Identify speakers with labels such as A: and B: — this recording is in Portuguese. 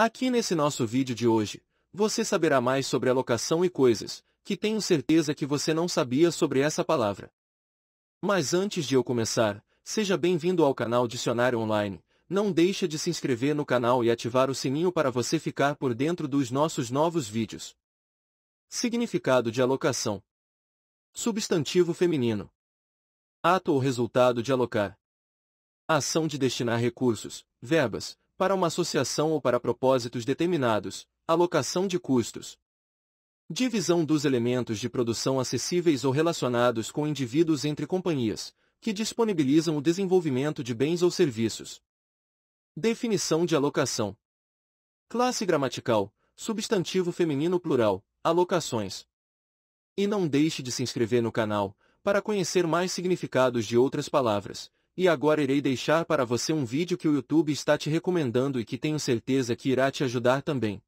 A: Aqui nesse nosso vídeo de hoje, você saberá mais sobre alocação e coisas, que tenho certeza que você não sabia sobre essa palavra. Mas antes de eu começar, seja bem-vindo ao canal Dicionário Online, não deixa de se inscrever no canal e ativar o sininho para você ficar por dentro dos nossos novos vídeos. Significado de alocação Substantivo feminino Ato ou resultado de alocar Ação de destinar recursos, verbas, para uma associação ou para propósitos determinados, alocação de custos, divisão dos elementos de produção acessíveis ou relacionados com indivíduos entre companhias, que disponibilizam o desenvolvimento de bens ou serviços. Definição de alocação. Classe gramatical, substantivo feminino plural, alocações. E não deixe de se inscrever no canal, para conhecer mais significados de outras palavras e agora irei deixar para você um vídeo que o YouTube está te recomendando e que tenho certeza que irá te ajudar também.